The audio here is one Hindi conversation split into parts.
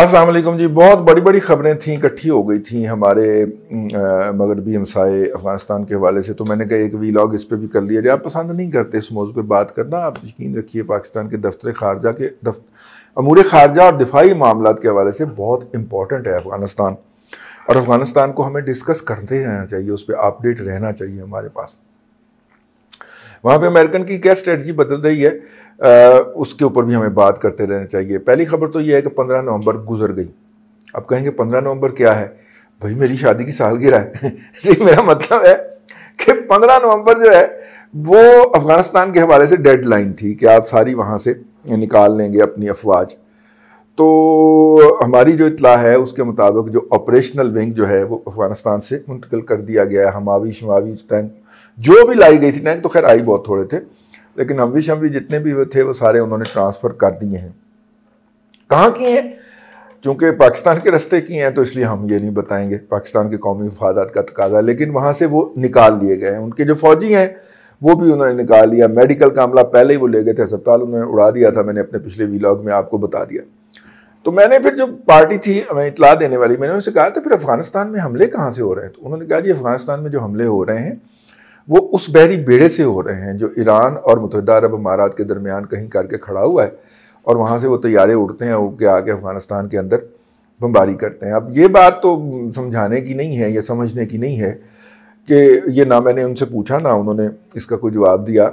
अस्सलाम वालेकुम जी बहुत बड़ी बड़ी खबरें थी इकट्ठी हो गई थी हमारे मगरबी हमसाए अफ़गानिस्तान के हवाले से तो मैंने कहा एक लॉग इस पर भी कर लिया जाए आप पसंद नहीं करते इस मौजू पर बात करना आप यकीन रखिए पाकिस्तान के दफ्तर खारजा के दफ्त अमूर खारजा और दिफाही मामला के हवाले से बहुत इंपॉर्टेंट है अफ़गानिस्तान और अफ़गानिस्तान को हमें डिस्कस करते रहना चाहिए उस पर अपडेट रहना चाहिए हमारे पास वहाँ पे अमेरिकन की क्या स्ट्रेटजी बदल रही है आ, उसके ऊपर भी हमें बात करते रहना चाहिए पहली खबर तो ये है कि पंद्रह नवंबर गुजर गई अब कहेंगे पंद्रह नवंबर क्या है भाई मेरी शादी की सालगिरह है जी मेरा मतलब है कि पंद्रह नवंबर जो है वो अफगानिस्तान के हवाले से डेडलाइन थी कि आप सारी वहाँ से निकाल लेंगे अपनी अफवाज तो हमारी जो इतला है उसके मुताबिक जो ऑपरेशनल विंग जो है वो अफगानिस्तान से मुंतकिल कर दिया गया है हमावी शमावी टैंक जो भी लाई गई थी टैंक तो खैर आई बहुत थोड़े थे लेकिन हमवी शमवी जितने भी हुए थे वो सारे उन्होंने ट्रांसफ़र कर दिए हैं कहाँ किए हैं चूँकि पाकिस्तान के रस्ते किए हैं तो इसलिए हम ये नहीं बताएंगे पाकिस्तान के कौमी मफादात का तकाजा लेकिन वहाँ से वो निकाल दिए गए हैं उनके जो फ़ौजी हैं वो भी उन्होंने निकाल लिया मेडिकल का अमला पहले ही वो ले गए थे अस्पताल उन्होंने उड़ा दिया था मैंने अपने पिछले वीलॉग में आपको बता दिया तो मैंने फिर जो पार्टी थी इतला देने वाली मैंने उनसे कहा था तो फिर अफगानिस्तान में हमले कहाँ से हो रहे हैं तो उन्होंने कहा जी अफगानिस्तान में जो हमले हो रहे हैं वो उस बहरी बेड़े से हो रहे हैं जो ईरान और मुतहदा अरब अमारात के दरमियान कहीं करके खड़ा हुआ है और वहाँ से वो तैयारे उड़ते हैं उड़ के आके अफगानिस्तान के अंदर बमबारी करते हैं अब ये बात तो समझाने की नहीं है या समझने की नहीं है कि ये ना मैंने उनसे पूछा ना उन्होंने इसका कोई जवाब दिया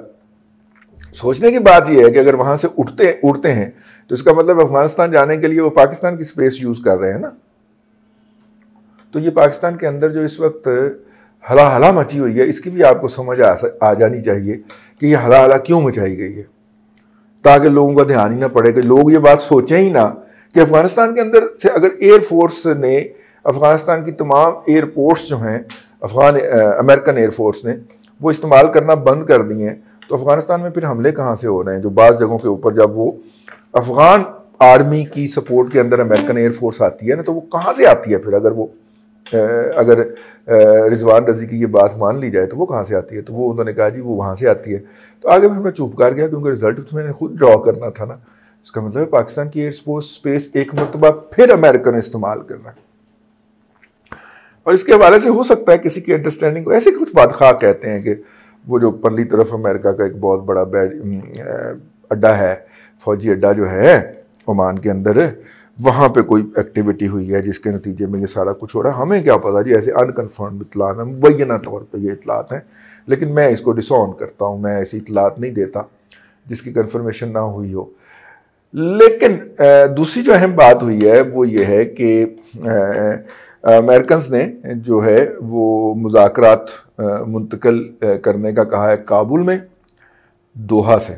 सोचने की बात यह है कि अगर वहाँ से उठते उड़ते हैं तो इसका मतलब अफगानिस्तान जाने के लिए वो पाकिस्तान की स्पेस यूज़ कर रहे हैं ना तो ये पाकिस्तान के अंदर जो इस वक्त हला हला मची हुई है इसकी भी आपको समझ आ, आ जानी चाहिए कि ये हला हला क्यों मचाई गई है ताकि लोगों का ध्यान ही ना पड़े कि लोग ये बात सोचें ही ना कि अफ़गानिस्तान के अंदर से अगर एयरफोर्स ने अफ़गानिस्तान की तमाम एयरपोर्ट्स जो हैं अफगान अमेरिकन एयरफोर्स ने वो इस्तेमाल करना बंद कर दिए हैं तो अफ़गानिस्तान में फिर हमले कहाँ से हो रहे हैं जो बाज़ जगहों के ऊपर जब वो अफगान आर्मी की सपोर्ट के अंदर अमेरिकन एयरफोर्स आती है ना तो वो कहाँ से आती है फिर अगर वो अगर रिजवान रजी की ये बात मान ली जाए तो वो कहाँ से आती है तो वो उन्होंने कहा जी वो वहाँ से आती है तो आगे फिर मैं चुप कर गया क्योंकि रिजल्ट तो मैंने खुद ड्रॉ करना था ना इसका मतलब है पाकिस्तान की एयरफोर्स स्पेस एक मरतबा फिर अमेरिका ने इस्तेमाल करना और इसके हवाले से हो सकता है किसी की अंडरस्टैंडिंग ऐसे कुछ बात खा कहते हैं कि वो जो परली तरफ अमेरिका का एक बहुत बड़ा बैड अड्डा है फौजी अड्डा जो है ओमान के अंदर वहाँ पे कोई एक्टिविटी हुई है जिसके नतीजे में ये सारा कुछ हो रहा है हमें क्या पता जी ऐसे अनकन्फर्म इतलात हैं मुबैना तौर पर यह इतलात हैं लेकिन मैं इसको डिसऑन करता हूँ मैं ऐसी इतलात नहीं देता जिसकी कन्फर्मेशन ना हुई हो लेकिन दूसरी जो अहम बात हुई है वो ये है कि अमेरिकन ने जो है वो मुजाकर मुंतकल करने का कहा है काबुल में दोहा से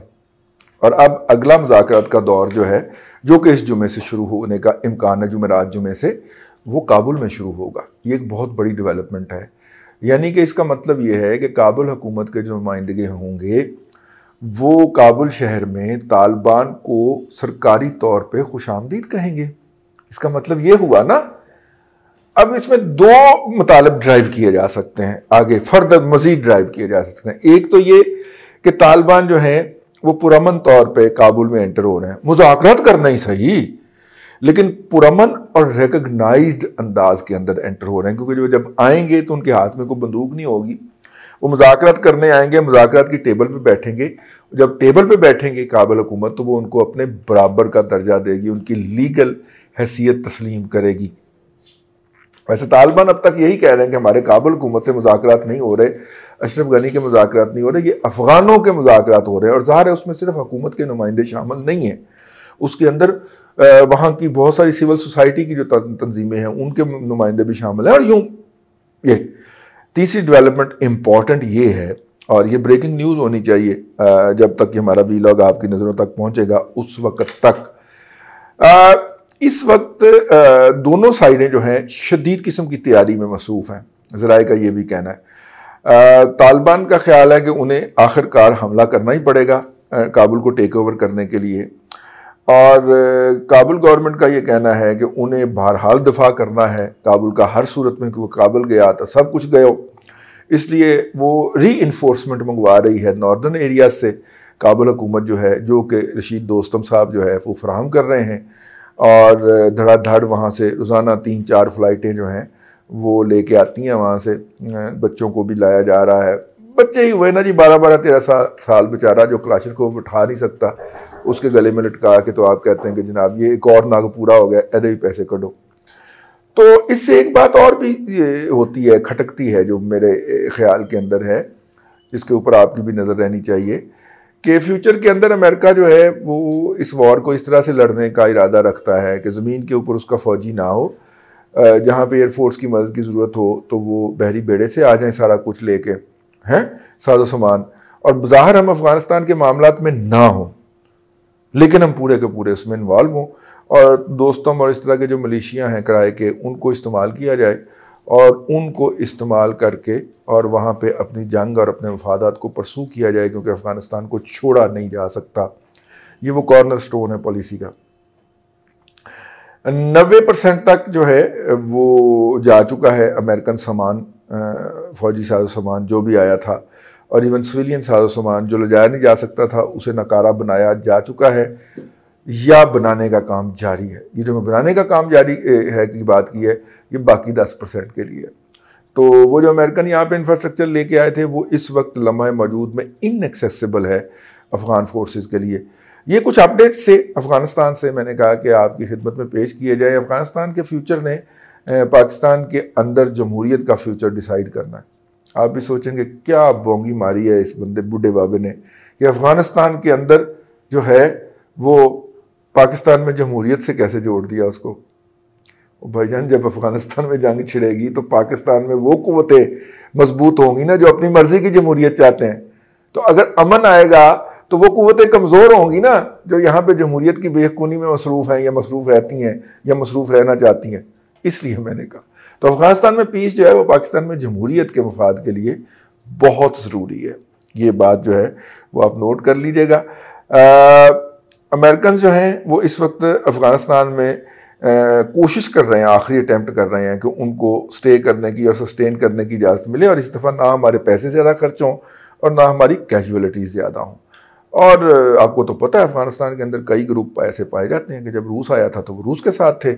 और अब अगला मुजाकर का दौर जो है जो कि इस जुमे से शुरू होने का इम्कान है जुमेरात जुमे से वो काबुल में शुरू होगा ये एक बहुत बड़ी डेवलपमेंट है यानी कि इसका मतलब ये है कि काबुल हुकूमत के जो नुमाइंदे होंगे वो काबुल शहर में तालिबान को सरकारी तौर पर खुश आमदीद कहेंगे इसका मतलब ये हुआ ना अब इसमें दो मतलब ड्राइव किए जा सकते हैं आगे फर्दर मजीद ड्राइव किए जा सकते हैं एक तो ये कि तालिबान जो है वो पुरमन तौर पे काबुल में एंटर हो रहे हैं मुजाकरत करना ही सही लेकिन पुरमन और रिकग्नाइज अंदाज के अंदर एंटर हो रहे हैं क्योंकि जो जब आएंगे तो उनके हाथ में कोई बंदूक नहीं होगी वो मुजाकरत करने आएंगे मुजाकरत की टेबल पे बैठेंगे जब टेबल पे बैठेंगे काबिल हुकूमत तो वो उनको अपने बराबर का दर्जा देगी उनकी लीगल हैसियत तस्लीम करेगी वैसे तालिबान अब तक यही कह रहे हैं कि हमारे काबुल हुकूमत से मुजाकरात नहीं हो रहे अशरफ गनी के मुजाकर नहीं हो रहे ये अफगानों के मुजाकर हो रहे हैं और ज़ाहिर है उसमें सिर्फ हकूमत के नुमाइंदे शामिल नहीं हैं उसके अंदर वहाँ की बहुत सारी सिविल सोसाइटी की जो तनजीमें हैं उनके नुमाइंदे भी शामिल हैं और यूँ ये तीसरी डेवलपमेंट इम्पॉर्टेंट ये है और ये ब्रेकिंग न्यूज़ होनी चाहिए जब तक कि हमारा वीलॉग आपकी नज़रों तक पहुँचेगा उस वक्त तक इस वक्त दोनों साइडें जो हैं शदीद किस्म की तैयारी में मसरूफ़ हैं ज़राए का ये भी कहना है तालिबान का ख्याल है कि उन्हें आखिरकार हमला करना ही पड़ेगा काबुल को टेक ओवर करने के लिए और काबुल गवर्नमेंट का ये कहना है कि उन्हें बहरहाल दफा करना है काबुल का हर सूरत में क्योंकि काबुल गया था सब कुछ गए इसलिए वो री इन्फोर्समेंट मंगवा रही है नॉर्दर्न एरिया से काबुल हुकूमत जो है जो कि रशीद दोस्तम साहब जो है वो फ्राहम कर रहे हैं और धड़ाधड़ वहाँ से रोज़ाना तीन चार फ्लाइटें जो हैं वो लेके आती हैं वहाँ से बच्चों को भी लाया जा रहा है बच्चे ही हुए ना जी बारह बारह तेरह साल साल बेचारा जो क्लाशन को उठा नहीं सकता उसके गले में लटका के तो आप कहते हैं कि जनाब ये एक और नाग पूरा हो गया ऐसे भी पैसे कटो तो इससे एक बात और भी होती है खटकती है जो मेरे ख्याल के अंदर है इसके ऊपर आपकी भी नज़र रहनी चाहिए कि फ्यूचर के अंदर अमेरिका जो है वो इस वॉर को इस तरह से लड़ने का इरादा रखता है कि ज़मीन के ऊपर उसका फ़ौजी ना हो जहाँ पे एयरफोर्स की मदद की ज़रूरत हो तो वो बहरी बेड़े से आ जाएं सारा कुछ लेके हैं साजो सामान और बाहर हम अफ़गानिस्तान के मामला में ना हों लेकिन हम पूरे के पूरे उसमें इन्वॉल्व हों और दोस्तों और इस तरह के जो मलेशिया हैं किराए के उनको इस्तेमाल किया जाए और उनको इस्तेमाल करके और वहाँ पे अपनी जंग और अपने मफादात को परसू किया जाए क्योंकि अफ़गानिस्तान को छोड़ा नहीं जा सकता ये वो कॉर्नर स्टोन है पॉलिसी का नबे परसेंट तक जो है वो जा चुका है अमेरिकन सामान फौजी साजो सामान जो भी आया था और इवन सिविलियन साजो सामान जो ले जाया नहीं जा सकता था उसे नकारा बनाया जा चुका है या बनाने का काम जारी है ये जो मैं बनाने का काम जारी है की बात की है ये बाकी दस परसेंट के लिए तो वो जो अमेरिकन यहाँ पे इंफ्रास्ट्रक्चर लेके आए थे वो इस वक्त लम्हे मौजूद में इनएक्सेसिबल है अफ़गान फोर्सेस के लिए ये कुछ अपडेट्स थे अफ़गानिस्तान से मैंने कहा कि आपकी खिदमत में पेश किए जाए अफ़गानिस्तान के फ्यूचर ने पाकिस्तान के अंदर जमहूरीत का फ्यूचर डिसाइड करना है आप भी सोचेंगे क्या बोंगी मारी है इस बंदे बूढ़े बाबे ने कि अफ़गानिस्तान के अंदर जो है वो पाकिस्तान में जमहूरीत से कैसे जोड़ दिया उसको भाईजान जब अफ़गानिस्तान में जंग छिड़ेगी तो पाकिस्तान में वो कुतें मजबूत होंगी ना जो अपनी मर्ज़ी की जमहूरीत चाहते हैं तो अगर अमन आएगा तो वो कुतें कमज़ोर होंगी ना जो यहाँ पे जमहूरीत की बेहकूनी में मसरूफ़ हैं या मसरूफ़ रहती हैं या मसरूफ़ रहना चाहती हैं इसलिए मैंने कहा तो अफ़गानिस्तान में पीस जो है वो पाकिस्तान में जमहूरीत के मफाद के लिए बहुत ज़रूरी है ये बात जो है वो आप नोट कर लीजिएगा अमेरिकन जो हैं वो इस वक्त अफ़गानिस्तान में आ, कोशिश कर रहे हैं आखिरी अटैम्प्ट कर रहे हैं कि उनको स्टे करने की और सस्टेन करने की इजाज़त मिले और इस दफ़ा ना हमारे पैसे ज़्यादा खर्च हों और ना हमारी कैजुअलिटीज़ ज़्यादा हों और आपको तो पता है अफगानिस्तान के अंदर कई ग्रुप ऐसे पाए जाते हैं कि जब रूस आया था तो वो रूस के साथ थे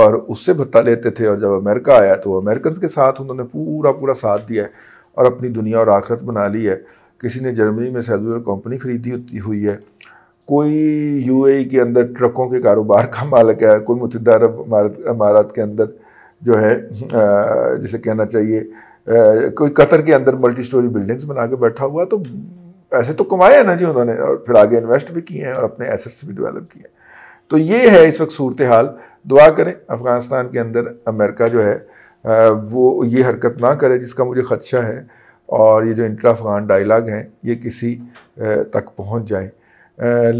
और उससे भत्ता लेते थे और जब अमेरिका आया तो अमेरिकन के साथ उन्होंने पूरा पूरा साथ दिया है और अपनी दुनिया और आखिरत बना ली है किसी ने जर्मनी में सेलुलर कंपनी खरीदी हुई है कोई यू के अंदर ट्रकों के कारोबार का मालिक है कोई मुतद अरब इमारत के अंदर जो है जिसे कहना चाहिए कोई कतर के अंदर मल्टी स्टोरी बिल्डिंग्स बना के बैठा हुआ तो पैसे तो कमाए हैं ना जी उन्होंने और फिर आगे इन्वेस्ट भी किए हैं और अपने एसेट्स भी डेवलप किए हैं तो ये है इस वक्त सूरत हाल दुआ करें अफ़गानिस्तान के अंदर अमेरिका जो है वो ये हरकत ना करे जिसका मुझे खदशा है और ये जो इंटर अफ़गान डायलाग हैं ये किसी तक पहुंच जाए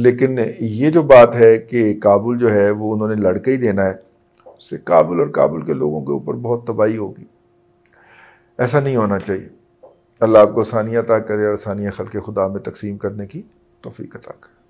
लेकिन ये जो बात है कि काबुल जो है वो उन्होंने लड़के ही देना है उससे काबुल और काबुल के लोगों के ऊपर बहुत तबाही होगी ऐसा नहीं होना चाहिए अल्लाह आपको आसानियाँ अता करे और आसानियाँ खल के खुदा में तकसीम करने की तोफ़ी अता करें